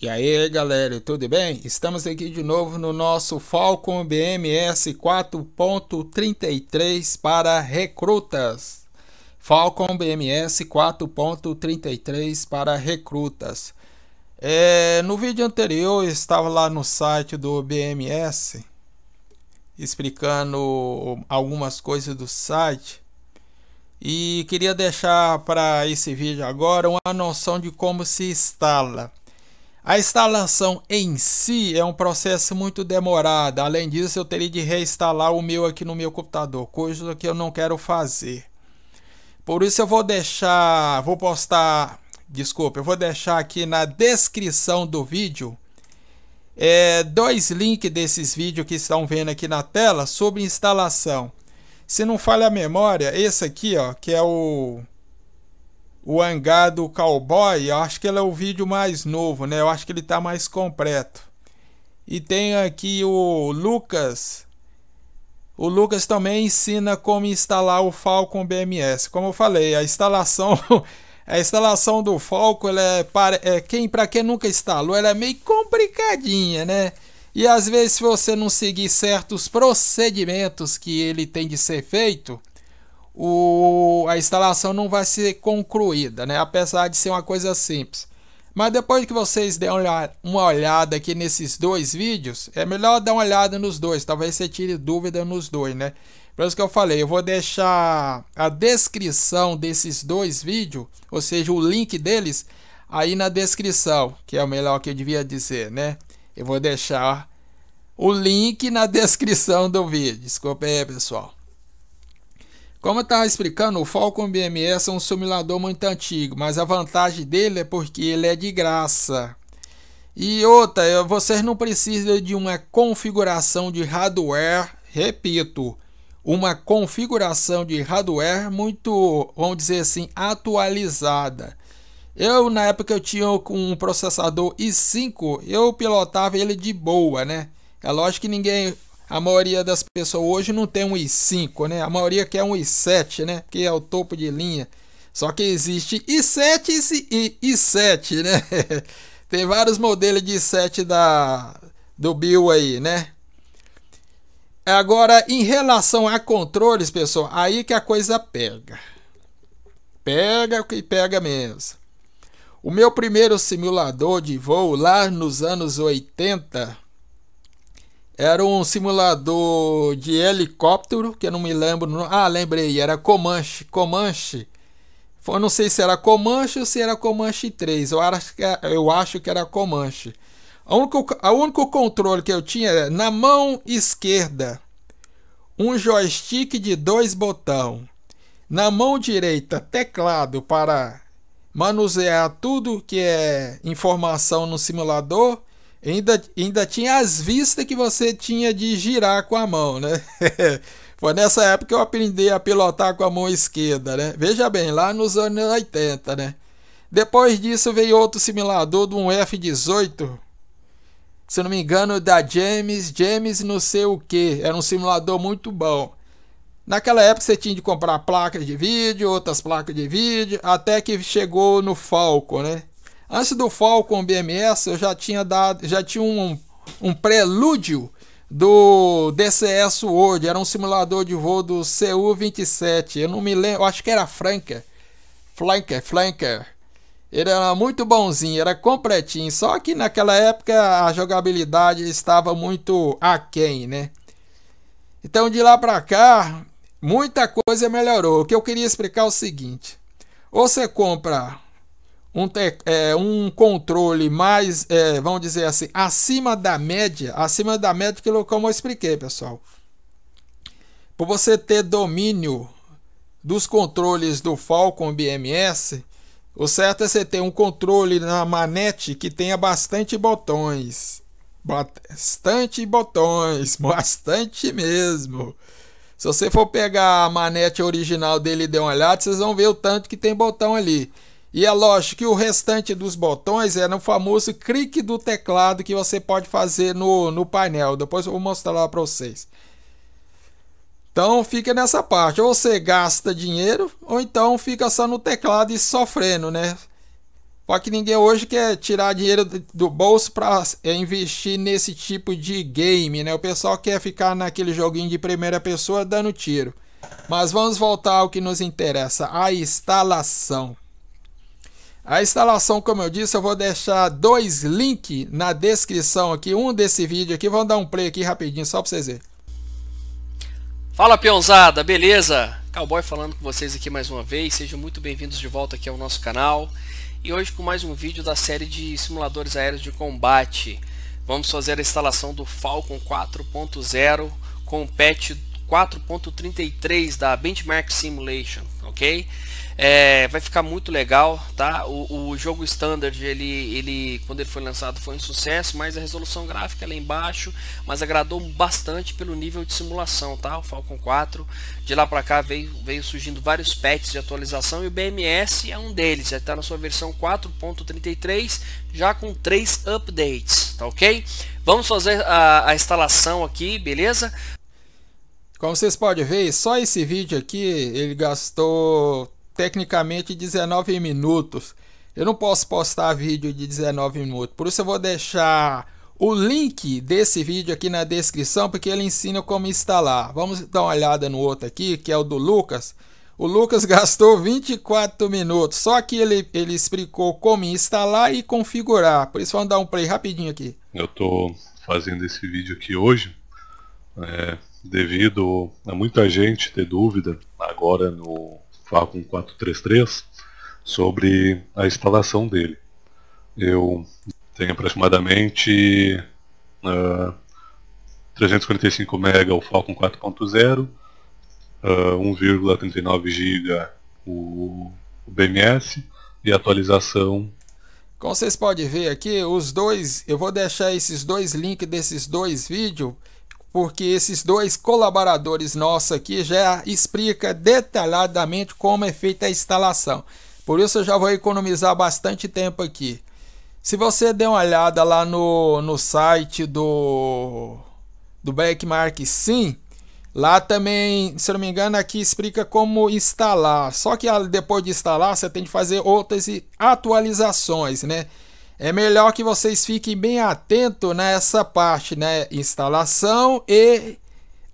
E aí galera, tudo bem? Estamos aqui de novo no nosso Falcon BMS 4.33 para recrutas. Falcon BMS 4.33 para recrutas. É, no vídeo anterior eu estava lá no site do BMS explicando algumas coisas do site e queria deixar para esse vídeo agora uma noção de como se instala. A instalação em si é um processo muito demorado. Além disso, eu teria de reinstalar o meu aqui no meu computador, coisa que eu não quero fazer. Por isso eu vou deixar, vou postar, desculpa, eu vou deixar aqui na descrição do vídeo é, dois links desses vídeos que estão vendo aqui na tela sobre instalação. Se não falha a memória, esse aqui, ó, que é o o hangar do cowboy, eu acho que ele é o vídeo mais novo, né? Eu acho que ele tá mais completo. E tem aqui o Lucas. O Lucas também ensina como instalar o Falcon BMS. Como eu falei, a instalação a instalação do Falcon, ela é para é, quem para quem nunca instalou, ela é meio complicadinha, né? E às vezes se você não seguir certos procedimentos que ele tem de ser feito, o, a instalação não vai ser concluída, né? apesar de ser uma coisa simples. Mas depois que vocês der uma olhada aqui nesses dois vídeos, é melhor dar uma olhada nos dois, talvez você tire dúvida nos dois, né? Por isso que eu falei, eu vou deixar a descrição desses dois vídeos, ou seja, o link deles, aí na descrição, que é o melhor que eu devia dizer, né? Eu vou deixar o link na descrição do vídeo, desculpa aí, pessoal. Como eu estava explicando, o Falcon BMS é um simulador muito antigo, mas a vantagem dele é porque ele é de graça. E outra, vocês não precisam de uma configuração de hardware, repito, uma configuração de hardware muito, vamos dizer assim, atualizada. Eu, na época, eu tinha um processador i5, eu pilotava ele de boa, né? É lógico que ninguém a maioria das pessoas hoje não tem um i5, né? A maioria quer um i7, né? Que é o topo de linha. Só que existe i7 e i7, né? tem vários modelos de i7 da, do Bill aí, né? Agora, em relação a controles, pessoal, aí que a coisa pega. Pega o que pega mesmo. O meu primeiro simulador de voo lá nos anos 80 era um simulador de helicóptero, que eu não me lembro. Ah, lembrei, era Comanche. Comanche. Eu não sei se era Comanche ou se era Comanche 3. Eu acho que era, é, eu acho que era Comanche. O único, o único controle que eu tinha era na mão esquerda um joystick de dois botão. Na mão direita, teclado para manusear tudo que é informação no simulador Ainda, ainda tinha as vistas que você tinha de girar com a mão, né? Foi nessa época que eu aprendi a pilotar com a mão esquerda, né? Veja bem, lá nos anos 80, né? Depois disso veio outro simulador de um F-18, se não me engano, da James, James não sei o que. Era um simulador muito bom. Naquela época você tinha de comprar placas de vídeo, outras placas de vídeo, até que chegou no Falco, né? Antes do Falcon BMS, eu já tinha dado, já tinha um, um prelúdio do DCS World, era um simulador de voo do CU-27. Eu não me lembro, acho que era Flanker, Flanker, Flanker. Ele era muito bonzinho, era completinho, só que naquela época a jogabilidade estava muito aquém, né? Então de lá para cá, muita coisa melhorou. O que eu queria explicar é o seguinte: ou você compra um, é, um controle mais, é, vamos dizer assim, acima da média, acima da média que como eu expliquei, pessoal. Para você ter domínio dos controles do Falcon BMS, o certo é você ter um controle na manete que tenha bastante botões. Bastante botões, bastante mesmo. Se você for pegar a manete original dele e der uma olhada, vocês vão ver o tanto que tem botão ali. E é lógico que o restante dos botões é no famoso clique do teclado que você pode fazer no, no painel. Depois eu vou mostrar lá para vocês. Então fica nessa parte. Ou você gasta dinheiro, ou então fica só no teclado e sofrendo, né? Só que ninguém hoje quer tirar dinheiro do bolso para é, investir nesse tipo de game, né? O pessoal quer ficar naquele joguinho de primeira pessoa dando tiro. Mas vamos voltar ao que nos interessa, a instalação. A instalação, como eu disse, eu vou deixar dois links na descrição aqui, um desse vídeo aqui, vamos dar um play aqui rapidinho só para vocês verem. Fala peãozada, beleza? Cowboy falando com vocês aqui mais uma vez, sejam muito bem-vindos de volta aqui ao nosso canal e hoje com mais um vídeo da série de simuladores aéreos de combate. Vamos fazer a instalação do Falcon 4.0 com o patch 4.33 da Benchmark Simulation ok? É, vai ficar muito legal, tá? O, o, jogo standard, ele, ele, quando ele foi lançado, foi um sucesso, mas a resolução gráfica é lá embaixo, mas agradou bastante pelo nível de simulação, tá? O Falcon 4, de lá para cá veio, veio surgindo vários patches de atualização e o BMS é um deles, já está na sua versão 4.33, já com três updates, tá ok? Vamos fazer a, a instalação aqui, beleza? Como vocês podem ver, só esse vídeo aqui ele gastou tecnicamente 19 minutos. Eu não posso postar vídeo de 19 minutos, por isso eu vou deixar o link desse vídeo aqui na descrição, porque ele ensina como instalar. Vamos dar uma olhada no outro aqui, que é o do Lucas. O Lucas gastou 24 minutos, só que ele, ele explicou como instalar e configurar. Por isso vamos dar um play rapidinho aqui. Eu estou fazendo esse vídeo aqui hoje. É, devido a muita gente ter dúvida agora no Falcon 433 sobre a instalação dele. Eu tenho aproximadamente uh, 345 MB o Falcon 4.0, uh, 1,39 GB o, o BMS e atualização como vocês podem ver aqui, os dois, eu vou deixar esses dois links desses dois vídeos porque esses dois colaboradores nossos aqui já explica detalhadamente como é feita a instalação. Por isso eu já vou economizar bastante tempo aqui. Se você der uma olhada lá no, no site do, do Backmark Sim, lá também, se não me engano, aqui explica como instalar. Só que ah, depois de instalar, você tem que fazer outras atualizações, né? É melhor que vocês fiquem bem atento nessa parte, né? Instalação e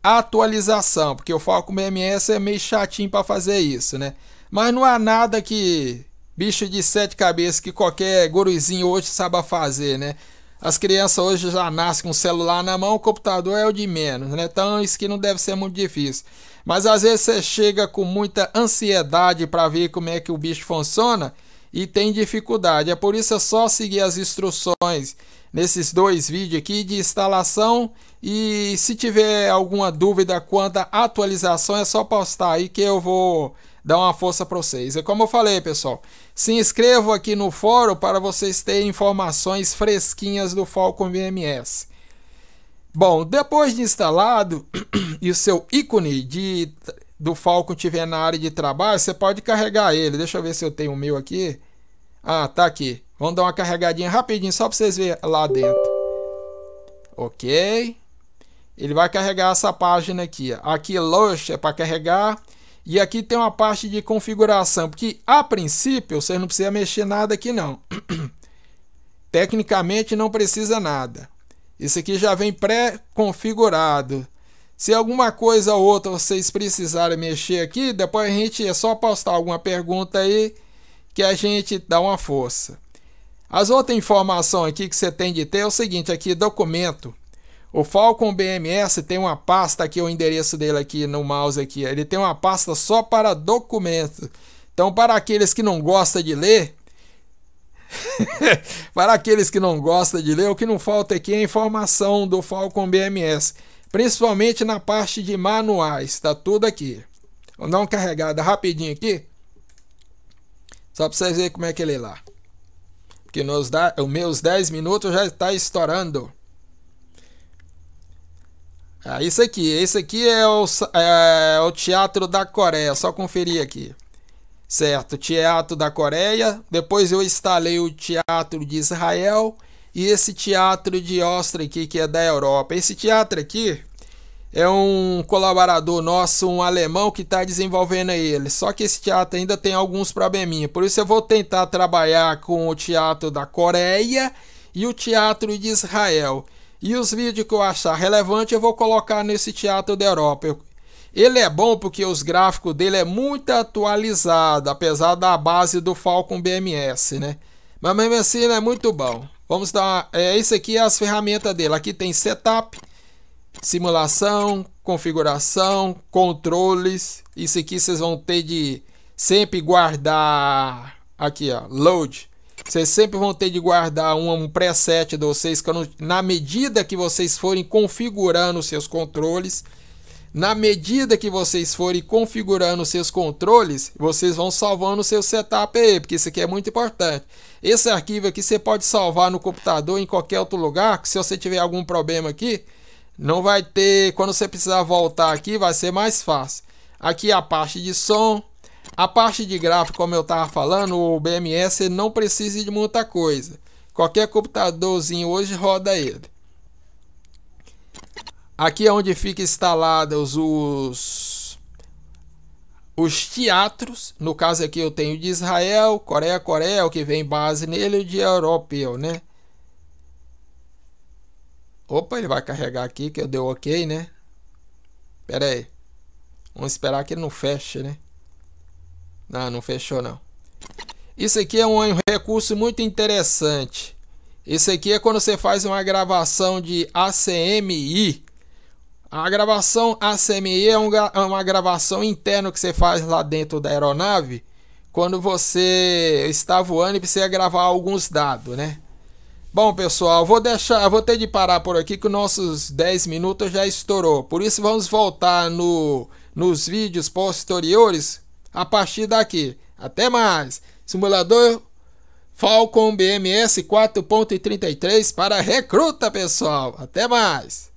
atualização, porque o Falco MMS é meio chatinho para fazer isso, né? Mas não há nada que bicho de sete cabeças que qualquer guruzinho hoje saiba fazer, né? As crianças hoje já nascem com o celular na mão, o computador é o de menos, né? Então isso que não deve ser muito difícil. Mas às vezes você chega com muita ansiedade para ver como é que o bicho funciona e tem dificuldade. É por isso é só seguir as instruções nesses dois vídeos aqui de instalação e se tiver alguma dúvida quanto à atualização é só postar aí que eu vou dar uma força para vocês. É como eu falei, pessoal, se inscreva aqui no fórum para vocês terem informações fresquinhas do Falcon VMS. Bom, depois de instalado e o seu ícone de, do Falcon tiver na área de trabalho, você pode carregar ele. Deixa eu ver se eu tenho o meu aqui. Ah, tá aqui. Vamos dar uma carregadinha rapidinho só para vocês verem lá dentro. Ok. Ele vai carregar essa página aqui. Aqui Lush é para carregar. E aqui tem uma parte de configuração. Porque a princípio você não precisa mexer nada aqui não. Tecnicamente não precisa nada. Isso aqui já vem pré-configurado. Se alguma coisa ou outra vocês precisarem mexer aqui, depois a gente é só postar alguma pergunta aí que a gente dá uma força. As outras informações aqui que você tem de ter é o seguinte, aqui documento. O Falcon BMS tem uma pasta aqui, o endereço dele aqui no mouse aqui, ele tem uma pasta só para documento. Então para aqueles que não gostam de ler, para aqueles que não gostam de ler, o que não falta aqui é informação do Falcon BMS, principalmente na parte de manuais, está tudo aqui. Vou dar uma carregada rapidinho aqui. Só para vocês verem como é que ele é lá. Porque nos dá, os meus 10 minutos já está estourando. Ah, isso aqui. Esse aqui é o, é, é, o Teatro da Coreia. Só conferir aqui. Certo, Teatro da Coreia. Depois eu instalei o Teatro de Israel. E esse teatro de Ostra aqui, que é da Europa. Esse teatro aqui, é um colaborador nosso, um alemão que está desenvolvendo ele. Só que esse teatro ainda tem alguns probleminhas. Por isso eu vou tentar trabalhar com o teatro da Coreia e o teatro de Israel. E os vídeos que eu achar relevante eu vou colocar nesse teatro da Europa. Ele é bom porque os gráficos dele é muito atualizado, apesar da base do Falcon BMS, né? Mas mesmo assim ele é muito bom. Vamos dar, uma... é isso aqui é as ferramentas dele. Aqui tem setup, simulação, configuração, controles. Isso aqui vocês vão ter de sempre guardar aqui, ó, load. Vocês sempre vão ter de guardar um, um preset de vocês quando, na medida que vocês forem configurando os seus controles. Na medida que vocês forem configurando os seus controles, vocês vão salvando o seu setup aí, porque isso aqui é muito importante. Esse arquivo aqui você pode salvar no computador em qualquer outro lugar, que se você tiver algum problema aqui, não vai ter, quando você precisar voltar aqui, vai ser mais fácil. Aqui a parte de som, a parte de gráfico, como eu estava falando, o BMS não precisa de muita coisa. Qualquer computadorzinho hoje roda ele. Aqui é onde fica instalados os os teatros. No caso aqui eu tenho de Israel, Coreia, Coreia, o que vem base nele, e de europeu, né? Opa, ele vai carregar aqui que eu dei ok, né? Pera aí. Vamos esperar que ele não feche, né? Não, não fechou não. Isso aqui é um recurso muito interessante. Isso aqui é quando você faz uma gravação de ACMI. A gravação ACMI é, é uma gravação interna que você faz lá dentro da aeronave quando você está voando e precisa gravar alguns dados, né? Bom, pessoal, vou deixar, vou ter de parar por aqui que nossos 10 minutos já estourou. Por isso vamos voltar no nos vídeos posteriores a partir daqui. Até mais. Simulador Falcon BMS 4.33 para recruta, pessoal. Até mais.